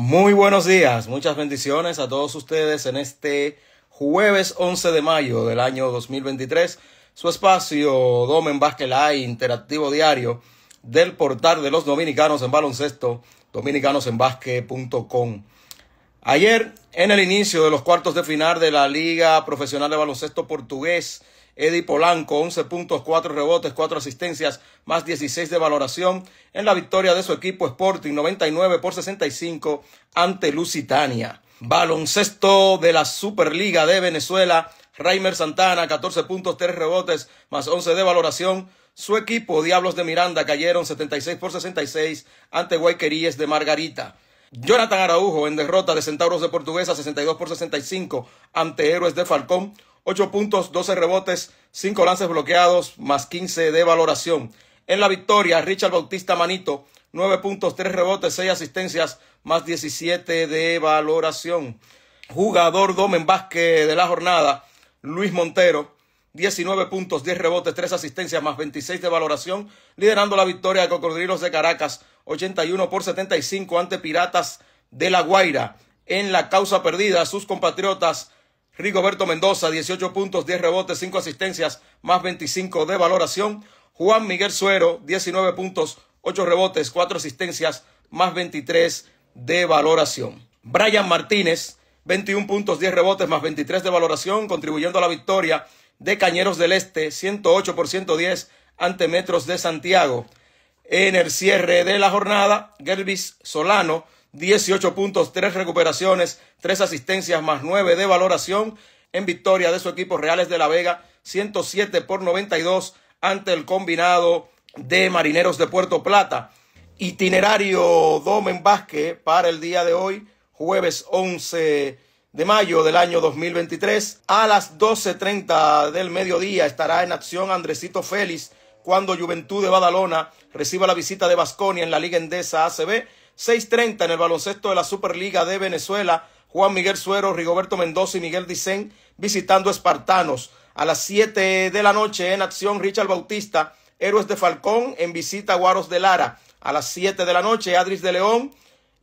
Muy buenos días, muchas bendiciones a todos ustedes en este jueves 11 de mayo del año 2023, su espacio Domen Live, interactivo diario del portal de los dominicanos en baloncesto, dominicanosenbasque.com. Ayer, en el inicio de los cuartos de final de la Liga Profesional de Baloncesto Portugués, Eddie Polanco, 11 puntos, 4 rebotes, 4 asistencias, más 16 de valoración en la victoria de su equipo Sporting 99 por 65 ante Lusitania. Baloncesto de la Superliga de Venezuela. Raimer Santana, 14 puntos, 3 rebotes, más 11 de valoración. Su equipo, Diablos de Miranda, cayeron 76 por 66 ante Guayqueríes de Margarita. Jonathan Araujo en derrota de Centauros de Portuguesa 62 por 65 ante Héroes de Falcón. 8 puntos, 12 rebotes, 5 lances bloqueados, más 15 de valoración. En la victoria, Richard Bautista Manito, 9 puntos, 3 rebotes, 6 asistencias, más 17 de valoración. Jugador Domen Vázquez de la jornada, Luis Montero, 19 puntos, 10 rebotes, 3 asistencias, más 26 de valoración, liderando la victoria de Cocodrilos de Caracas, 81 por 75 ante Piratas de la Guaira. En la causa perdida, sus compatriotas Rigoberto Mendoza, 18 puntos, 10 rebotes, 5 asistencias, más 25 de valoración. Juan Miguel Suero, 19 puntos, 8 rebotes, 4 asistencias, más 23 de valoración. Brian Martínez, 21 puntos, 10 rebotes, más 23 de valoración, contribuyendo a la victoria de Cañeros del Este, 108 por 110 ante Metros de Santiago. En el cierre de la jornada, Gervis Solano, 18 puntos, 3 recuperaciones, 3 asistencias más 9 de valoración en victoria de su equipo Reales de la Vega, 107 por 92 ante el combinado de Marineros de Puerto Plata. Itinerario Domen Vázquez para el día de hoy, jueves 11 de mayo del año 2023. A las 12.30 del mediodía estará en acción Andresito Félix cuando Juventud de Badalona reciba la visita de Vasconia en la Liga Endesa ACB. 6.30 en el baloncesto de la Superliga de Venezuela. Juan Miguel Suero, Rigoberto Mendoza y Miguel Dicen visitando Espartanos. A las 7 de la noche en acción Richard Bautista, Héroes de Falcón en visita a Guaros de Lara. A las 7 de la noche Adris de León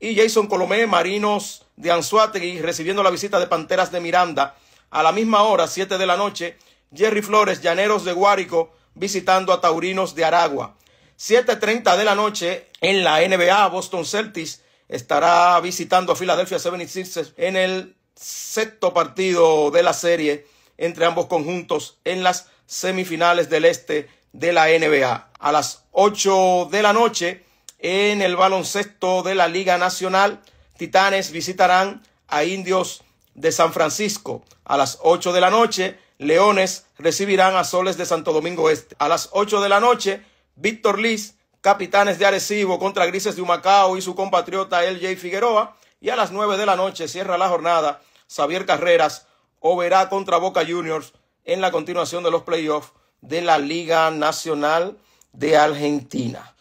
y Jason Colomé, Marinos de Anzuategui recibiendo la visita de Panteras de Miranda. A la misma hora, 7 de la noche, Jerry Flores, Llaneros de Guárico visitando a Taurinos de Aragua. 7.30 de la noche en la NBA, Boston Celtics estará visitando a Philadelphia 76ers en el sexto partido de la serie entre ambos conjuntos en las semifinales del este de la NBA. A las 8 de la noche en el baloncesto de la Liga Nacional, Titanes visitarán a Indios de San Francisco. A las 8 de la noche, Leones recibirán a Soles de Santo Domingo Este. A las 8 de la noche, Víctor Liz, Capitanes de Arecibo contra Grises de Humacao y su compatriota LJ Figueroa. Y a las 9 de la noche cierra la jornada Xavier Carreras Oberá contra Boca Juniors en la continuación de los playoffs de la Liga Nacional de Argentina.